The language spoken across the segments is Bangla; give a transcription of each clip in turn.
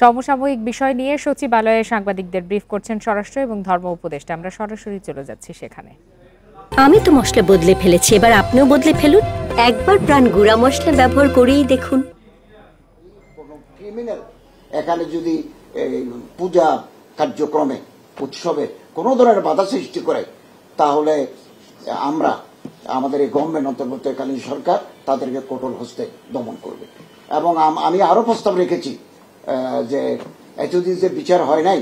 সমসাময়িক বিষয় নিয়ে সচিবালয়ে সাংবাদিকদের ব্রিফ করছেন স্বরাষ্ট্র এবং ধর্ম উপদেষ্টা আমরা সরাসরি চলে যাচ্ছি সেখানে আমি তো মশলা বদলে ফেলেছি এবার আপনিও বদলে ফেলুন একবার প্রাণ গুঁড়া মশলা ব্যবহার করেই দেখুন এখানে যদি পূজা কার্যক্রমে উৎসবে কোনো ধরনের বাধা সৃষ্টি করে তাহলে আমরা আমাদের এই গভর্নমেন্ট অন্তর্গত সরকার তাদেরকে কঠোর হস্তে দমন করবে এবং আমি আরো প্রস্তাব রেখেছি যে এতদিন যে বিচার হয় নাই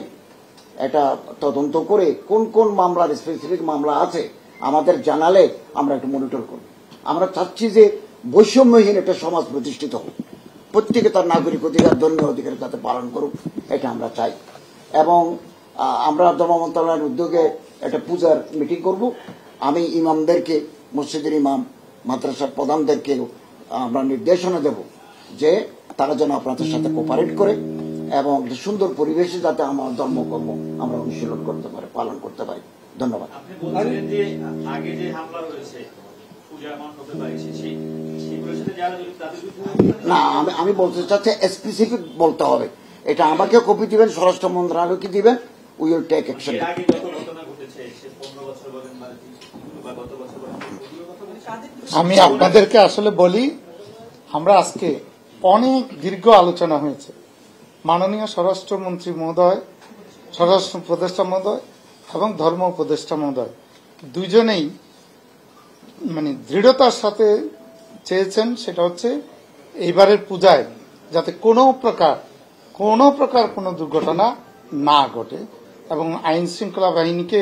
এটা তদন্ত করে কোন কোন মামলার স্পেসিফিক মামলা আছে আমাদের জানালে আমরা একটু মনিটর করব আমরা চাচ্ছি যে বৈষম্যহীন একটা সমাজ প্রতিষ্ঠিত হোক প্রত্যেকে তার নাগরিক অধিকার ধর্মীয় অধিকার যাতে পালন করুক এটা আমরা চাই এবং আমরা ধর্ম মন্ত্রণালয়ের উদ্যোগে একটা পূজার মিটিং করব আমি ইমামদেরকে মসজিদের ইমাম মাদ্রাসার প্রধানদেরকে আমরা নির্দেশনা দেবো যে তারা যেন আপনাদের সাথে কোপারেট করে এবং সুন্দর পরিবেশে যাতে আমার ধর্মকর্ম আমরা অনুশীলন করতে পারি পালন করতে পারি ধন্যবাদ না আমি আমি বলতে চাচ্ছি স্পেসিফিক বলতে হবে এটা আমাকে কপি দিবেন স্বরাষ্ট্র কি দিবেন উই উইল টেক অ্যাকশন আমি আপনাদেরকে আসলে বলি আমরা আজকে অনেক দীর্ঘ আলোচনা হয়েছে মাননীয় স্বরাষ্ট্রমন্ত্রী মহোদয় স্বরাষ্ট্র উপদেষ্টা মহোদয় এবং ধর্ম উপদেষ্টা মহোদয় দুজনেই মানে দৃঢ়তার সাথে চেয়েছেন সেটা হচ্ছে এইবারের পূজায় যাতে কোনো প্রকার কোনো প্রকার কোনো দুর্ঘটনা না ঘটে এবং আইন শৃঙ্খলা বাহিনীকে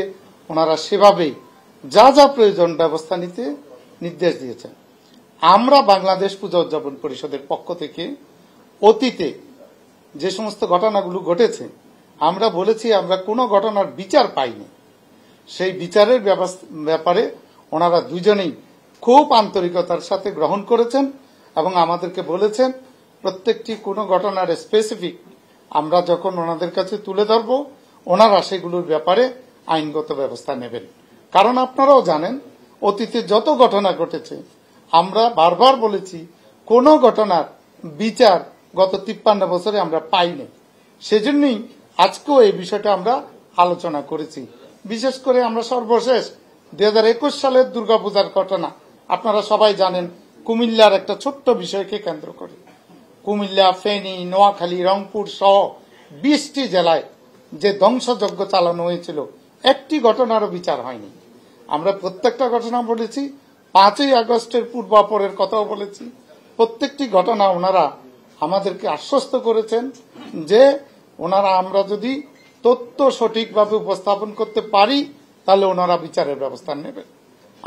ওনারা সেভাবেই যা যা প্রয়োজন ব্যবস্থা নিতে নির্দেশ দিয়েছেন আমরা বাংলাদেশ পূজা উদযাপন পরিষদের পক্ষ থেকে অতীতে যে সমস্ত ঘটনাগুলো ঘটেছে আমরা বলেছি আমরা কোনো ঘটনার বিচার পাইনি সেই বিচারের ব্যাপারে ওনারা দুজনেই খুব আন্তরিকতার সাথে গ্রহণ করেছেন এবং আমাদেরকে বলেছেন প্রত্যেকটি কোনো ঘটনার স্পেসিফিক আমরা যখন ওনাদের কাছে তুলে ধরব ওনারা সেগুলোর ব্যাপারে আইনগত ব্যবস্থা নেবেন কারণ আপনারাও জানেন অতীতে যত ঘটনা ঘটেছে আমরা বারবার বলেছি কোন ঘটনার বিচার গত তিপ্পান্ন বছরে আমরা পাইনি সেজন্যই আজকেও এই বিষয়টা আমরা আলোচনা করেছি বিশেষ করে আমরা সর্বশেষ দুই হাজার একুশ সালের দুর্গাপূজার ঘটনা আপনারা সবাই জানেন কুমিল্লার একটা ছোট্ট বিষয়কে কেন্দ্র করে কুমিল্লা ফেনী নোয়াখালী রংপুর সহ বিশটি জেলায় যে ধ্বংসযজ্ঞ চালানো হয়েছিল একটি ঘটনারও বিচার হয়নি আমরা প্রত্যেকটা ঘটনা বলেছি পাঁচই আগস্টের পূর্বাপরের কথাও বলেছি প্রত্যেকটি ঘটনা ওনারা আমাদেরকে আশ্বস্ত করেছেন যে ওনারা আমরা যদি তথ্য সঠিকভাবে উপস্থাপন করতে পারি তাহলে ওনারা বিচারের ব্যবস্থা নেবেন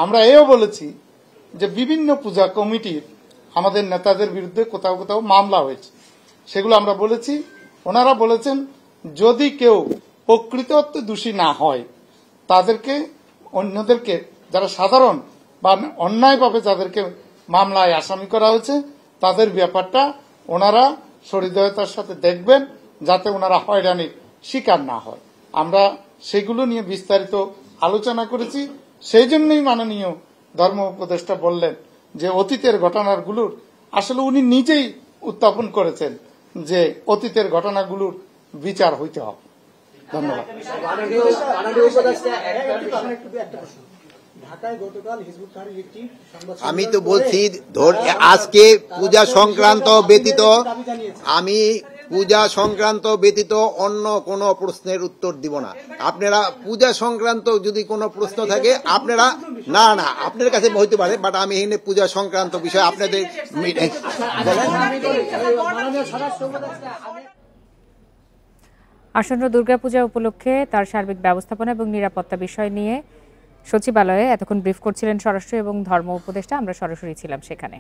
আমরা এও বলেছি যে বিভিন্ন পূজা কমিটির আমাদের নেতাদের বিরুদ্ধে কোথাও কোথাও মামলা হয়েছে সেগুলো আমরা বলেছি ওনারা বলেছেন যদি কেউ প্রকৃত দোষী না হয় তাদেরকে অন্যদেরকে যারা সাধারণ বা অন্যায়ভাবে যাদেরকে মামলায় আসামি করা হয়েছে তাদের ব্যাপারটা ওনারা সহৃদয়তার সাথে দেখবেন যাতে ওনারা হয়রানির শিকার না হয় আমরা সেগুলো নিয়ে বিস্তারিত আলোচনা করেছি সেই জন্যই মাননীয় ধর্ম উপদেষ্টা বললেন যে অতীতের ঘটনাগুলোর আসলে উনি নিজেই উত্থাপন করেছেন যে অতীতের ঘটনাগুলোর বিচার হইতে হবে ধন্যবাদ আমি তো বলছি আজকে পূজা সংক্রান্ত ব্যতীত আমি পূজা সংক্রান্ত ব্যতীত অন্য কোনো প্রশ্নের উত্তর দিব না আপনারা পূজা সংক্রান্ত যদি কোনো প্রশ্ন থাকে আপনারা না না আপনার কাছে হইতে পারে বাট আমি এখানে পূজা সংক্রান্ত বিষয় আপনাদের আসন্ন দুর্গাপূজা উপলক্ষে তার সার্বিক ব্যবস্থাপনা এবং নিরাপত্তা বিষয় নিয়ে সচিবালয়ে এতক্ষণ ব্রিফ করছিলেন স্বরাষ্ট্র এবং ধর্ম উপদেষ্টা আমরা সরাসরি ছিলাম সেখানে